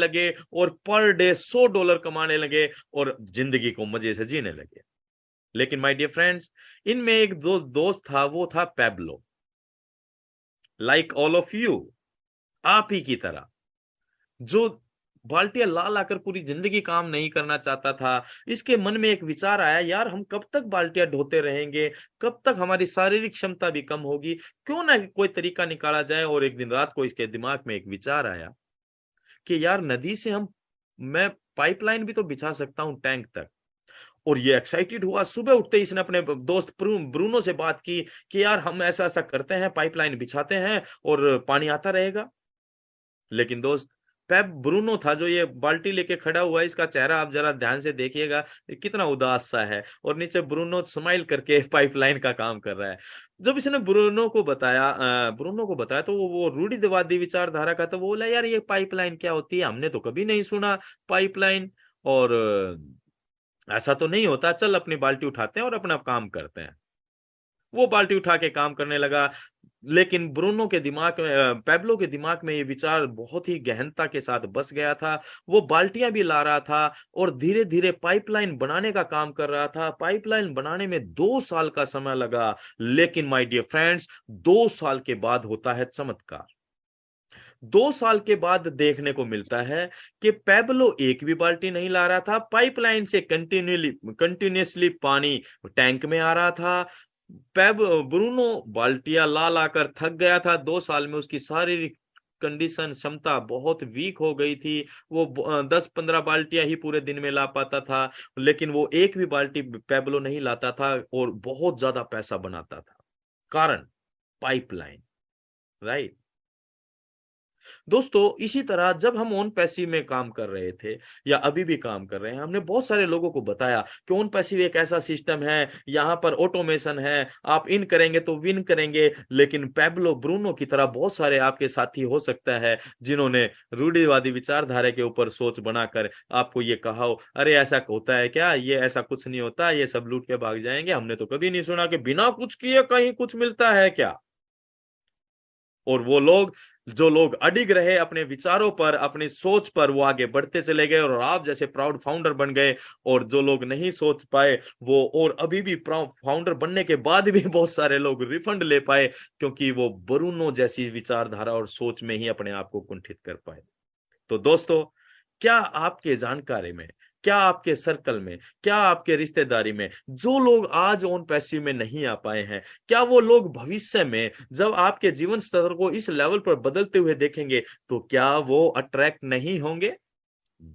लगे और per day सौ डॉलर कमाने लगे और जिंदगी को मजे से जीने लगे लेकिन माय डियर फ्रेंड्स इनमें एक दो दोस्त था वो था Pablo like all of you आप ही की तरह जो बाल्टिया ला लाकर पूरी जिंदगी काम नहीं करना चाहता था इसके मन में एक विचार आया यार हम कब तक बाल्टिया ढोते रहेंगे कब तक हमारी शारीरिक क्षमता भी कम होगी क्यों ना कोई तरीका निकाला जाए और एक दिन रात को इसके दिमाग में एक विचार आया कि यार नदी से हम मैं पाइपलाइन भी तो बिछा सकता हूं टैंक तक और ये एक्साइटेड हुआ सुबह उठते ही इसने अपने दोस्त ब्रूनो से बात की कि यार हम ऐसा ऐसा करते हैं पाइपलाइन बिछाते हैं और पानी आता रहेगा लेकिन दोस्त पेप ब्रूनो था जो ये बाल्टी लेके खड़ा हुआ है इसका चेहरा आप जरा ध्यान से देखिएगा कितना उदास सा है और नीचे ब्रूनो स्माइल करके पाइपलाइन का काम कर रहा है जब इसने ब्रूनो को बताया ब्रूनो को बताया तो वो, वो रूढ़ीवादी विचारधारा का तो वो बोला यार ये पाइपलाइन क्या होती है हमने तो कभी नहीं सुना पाइपलाइन और ऐसा तो नहीं होता चल अपनी बाल्टी उठाते हैं और अपना काम करते हैं वो बाल्टी उठा के काम करने लगा लेकिन ब्रूनो के दिमाग में पेब्लो के दिमाग में ये विचार बहुत ही गहनता के साथ बस गया था वो बाल्टियां भी ला रहा था और धीरे धीरे पाइपलाइन बनाने का काम कर रहा था पाइपलाइन बनाने में दो साल का समय लगा लेकिन माय डियर फ्रेंड्स दो साल के बाद होता है चमत्कार दो साल के बाद देखने को मिलता है कि पेबलो एक भी बाल्टी नहीं ला रहा था पाइपलाइन से कंटिन्यूली कंटिन्यूसली पानी टैंक में आ रहा था पेब ब्रूनो बाल्टिया ला आकर थक गया था दो साल में उसकी शारीरिक कंडीशन क्षमता बहुत वीक हो गई थी वो दस पंद्रह बाल्टिया ही पूरे दिन में ला पाता था लेकिन वो एक भी बाल्टी पेबलो नहीं लाता था और बहुत ज्यादा पैसा बनाता था कारण पाइपलाइन राइट दोस्तों इसी तरह जब हम ओन पैसिव में काम कर रहे थे या अभी भी काम कर रहे हैं हमने बहुत सारे लोगों को बताया कि ओन पैसिव एक ऐसा सिस्टम है यहाँ पर ऑटोमेशन है आप इन करेंगे तो विन करेंगे लेकिन पेब्लो ब्रूनो की तरह बहुत सारे आपके साथी हो सकता है जिन्होंने रूढ़ीवादी विचारधारा के ऊपर सोच बनाकर आपको ये कहा हो अरे ऐसा होता है क्या ये ऐसा कुछ नहीं होता ये सब लूट के भाग जाएंगे हमने तो कभी नहीं सुना कि बिना कुछ किए कहीं कुछ मिलता है क्या और वो लोग जो लोग अडिग रहे अपने विचारों पर अपनी सोच पर वो आगे बढ़ते चले गए और आप जैसे प्राउड फाउंडर बन गए और जो लोग नहीं सोच पाए वो और अभी भी प्राउड फाउंडर बनने के बाद भी बहुत सारे लोग रिफंड ले पाए क्योंकि वो बरूनो जैसी विचारधारा और सोच में ही अपने आप को कुंठित कर पाए तो दोस्तों क्या आपके जानकारी में क्या आपके सर्कल में क्या आपके रिश्तेदारी में जो लोग आज ओन पैसे में नहीं आ पाए हैं क्या वो लोग भविष्य में जब आपके जीवन स्तर को इस लेवल पर बदलते हुए देखेंगे तो क्या वो अट्रैक्ट नहीं होंगे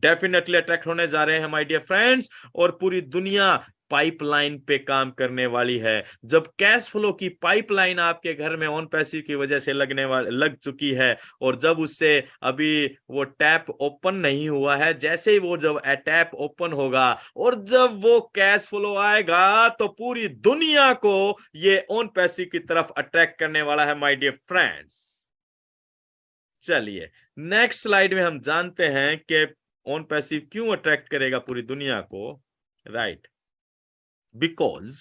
डेफिनेटली अट्रैक्ट होने जा रहे हैं माय डियर फ्रेंड्स और पूरी दुनिया पाइपलाइन पे काम करने वाली है जब कैश फ्लो की पाइपलाइन आपके घर में ऑन पैसिव की वजह से लगने वाले लग चुकी है और जब उससे अभी वो टैप ओपन नहीं हुआ है जैसे ही वो जब टैप ओपन होगा और जब वो कैश फ्लो आएगा तो पूरी दुनिया को ये ऑन पैसिव की तरफ अट्रैक्ट करने वाला है माई डियर फ्रेंड्स चलिए नेक्स्ट स्लाइड में हम जानते हैं कि ऑन पैसिव क्यों अट्रैक्ट करेगा पूरी दुनिया को राइट right. बिकॉज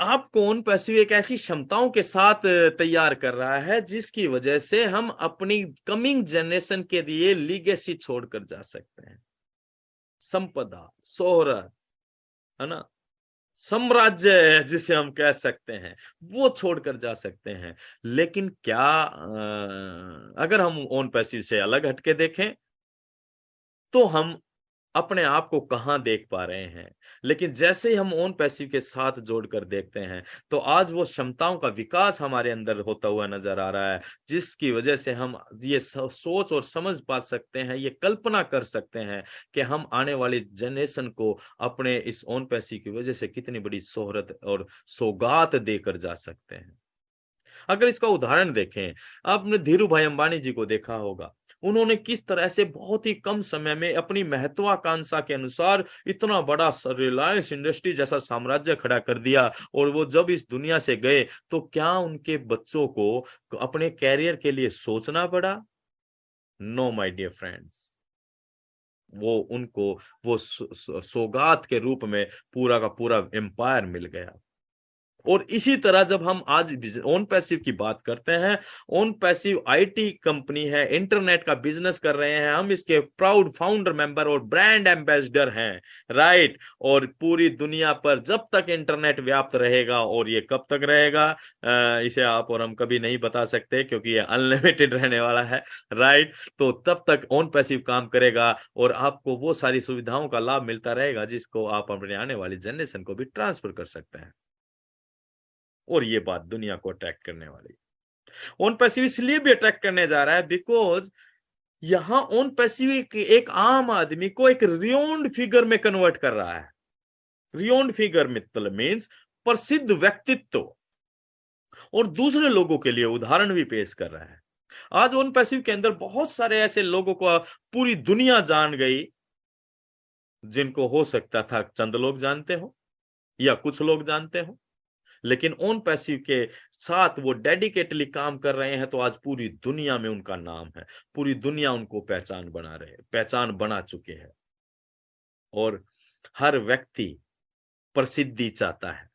आप कौन पैसिव एक ऐसी क्षमताओं के साथ तैयार कर रहा है जिसकी वजह से हम अपनी कमिंग जनरेशन के लिए लीगेसी छोड़कर जा सकते हैं संपदा सोहरत है ना साम्राज्य जिसे हम कह सकते हैं वो छोड़कर जा सकते हैं लेकिन क्या अगर हम ओन पैसिव से अलग हटके देखें तो हम अपने आप को कहां देख पा रहे हैं लेकिन जैसे ही हम ओन पैसिव के साथ जोड़कर देखते हैं तो आज वो क्षमताओं का विकास हमारे अंदर होता हुआ नजर आ रहा है जिसकी वजह से हम ये सोच और समझ पा सकते हैं ये कल्पना कर सकते हैं कि हम आने वाली जनरेशन को अपने इस ओन पैसिव की वजह से कितनी बड़ी शोहरत और सौगात देकर जा सकते हैं अगर इसका उदाहरण देखें आपने धीरू भाई अंबानी जी को देखा होगा उन्होंने किस तरह से बहुत ही कम समय में अपनी महत्वाकांक्षा के अनुसार इतना बड़ा रिलायंस इंडस्ट्री जैसा साम्राज्य खड़ा कर दिया और वो जब इस दुनिया से गए तो क्या उनके बच्चों को अपने कैरियर के लिए सोचना पड़ा नो माई डियर फ्रेंड्स वो उनको वो सौगात के रूप में पूरा का पूरा एम्पायर मिल गया और इसी तरह जब हम आज ओन पैसिव की बात करते हैं ओन पैसिव आईटी कंपनी है इंटरनेट का बिजनेस कर रहे हैं हम इसके प्राउड फाउंडर मेंबर और ब्रांड एम्बेसडर हैं राइट और पूरी दुनिया पर जब तक इंटरनेट व्याप्त रहेगा और ये कब तक रहेगा इसे आप और हम कभी नहीं बता सकते क्योंकि ये अनलिमिटेड रहने वाला है राइट तो तब तक ओन पैसिव काम करेगा और आपको वो सारी सुविधाओं का लाभ मिलता रहेगा जिसको आप अपने आने वाली जनरेशन को भी ट्रांसफर कर सकते हैं और ये बात दुनिया को अटैक करने वाली ओन पैसिव इसलिए भी अटैक करने जा रहा है बिकॉज यहां ओन पैसिव एक आम आदमी को एक रियोन्ड फिगर में कन्वर्ट कर रहा है रियोन्ड फिगर मित्तल मीन्स प्रसिद्ध व्यक्तित्व और दूसरे लोगों के लिए उदाहरण भी पेश कर रहा है आज ओन पैसिव के अंदर बहुत सारे ऐसे लोगों को पूरी दुनिया जान गई जिनको हो सकता था चंद लोग जानते हो या कुछ लोग जानते हो लेकिन ओन पैसिव के साथ वो डेडिकेटली काम कर रहे हैं तो आज पूरी दुनिया में उनका नाम है पूरी दुनिया उनको पहचान बना रहे पहचान बना चुके हैं और हर व्यक्ति प्रसिद्धि चाहता है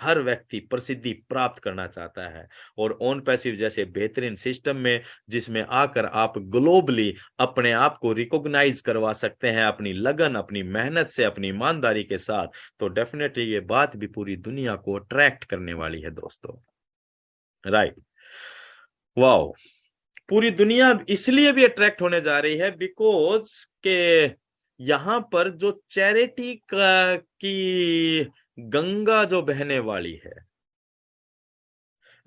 हर व्यक्ति प्रसिद्धि प्राप्त करना चाहता है और ऑन पैसिव जैसे बेहतरीन सिस्टम में जिसमें आकर आप ग्लोबली अपने आप को रिकॉग्नाइज करवा सकते हैं अपनी लगन अपनी मेहनत से अपनी ईमानदारी के साथ तो डेफिनेटली ये बात भी पूरी दुनिया को अट्रैक्ट करने वाली है दोस्तों राइट वाओ पूरी दुनिया इसलिए भी अट्रैक्ट होने जा रही है बिकॉज के यहां पर जो चैरिटी की गंगा जो बहने वाली है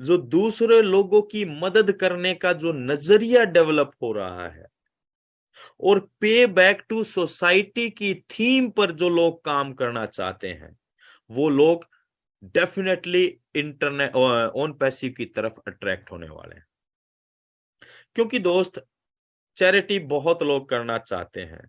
जो दूसरे लोगों की मदद करने का जो नजरिया डेवलप हो रहा है और पे बैक टू सोसाइटी की थीम पर जो लोग काम करना चाहते हैं वो लोग डेफिनेटली इंटरनेट ऑन पैसिव की तरफ अट्रैक्ट होने वाले हैं क्योंकि दोस्त चैरिटी बहुत लोग करना चाहते हैं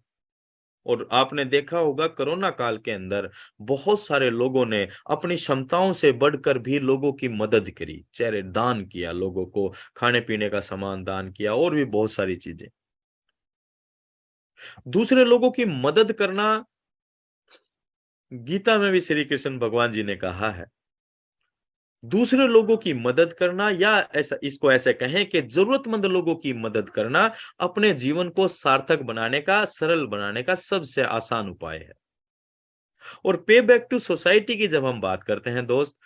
और आपने देखा होगा कोरोना काल के अंदर बहुत सारे लोगों ने अपनी क्षमताओं से बढ़कर भी लोगों की मदद करी चेहरे दान किया लोगों को खाने पीने का सामान दान किया और भी बहुत सारी चीजें दूसरे लोगों की मदद करना गीता में भी श्री कृष्ण भगवान जी ने कहा है दूसरे लोगों की मदद करना या ऐसा इसको ऐसे कहें कि जरूरतमंद लोगों की मदद करना अपने जीवन को सार्थक बनाने का सरल बनाने का सबसे आसान उपाय है और पे बैक टू सोसाइटी की जब हम बात करते हैं दोस्त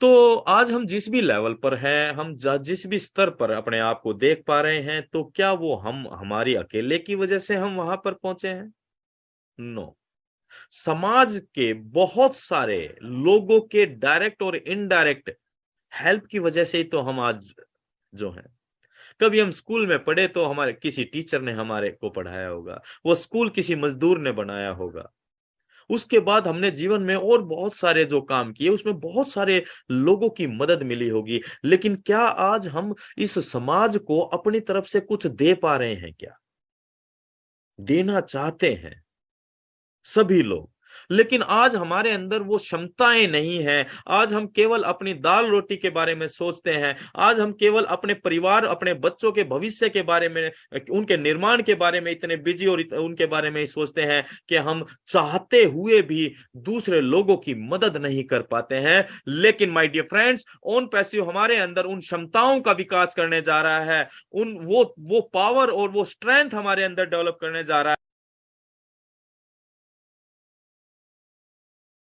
तो आज हम जिस भी लेवल पर हैं हम जिस भी स्तर पर अपने आप को देख पा रहे हैं तो क्या वो हम हमारी अकेले की वजह से हम वहां पर पहुंचे हैं नो no. समाज के बहुत सारे लोगों के डायरेक्ट और इनडायरेक्ट हेल्प की वजह से ही तो हम आज जो है कभी हम स्कूल में पढ़े तो हमारे किसी टीचर ने हमारे को पढ़ाया होगा वो स्कूल किसी मजदूर ने बनाया होगा उसके बाद हमने जीवन में और बहुत सारे जो काम किए उसमें बहुत सारे लोगों की मदद मिली होगी लेकिन क्या आज हम इस समाज को अपनी तरफ से कुछ दे पा रहे हैं क्या देना चाहते हैं सभी लोग लेकिन आज हमारे अंदर वो क्षमताएं नहीं है आज हम केवल अपनी दाल रोटी के बारे में सोचते हैं आज हम केवल अपने परिवार अपने बच्चों के भविष्य के बारे में उनके निर्माण के बारे में इतने बिजी और उनके बारे में ही सोचते हैं कि हम चाहते हुए भी दूसरे लोगों की मदद नहीं कर पाते हैं लेकिन my dear friends OnPassive हमारे अंदर उन क्षमताओं का विकास करने जा रहा है उन वो वो पावर और वो स्ट्रेंथ हमारे अंदर डेवलप करने जा रहा है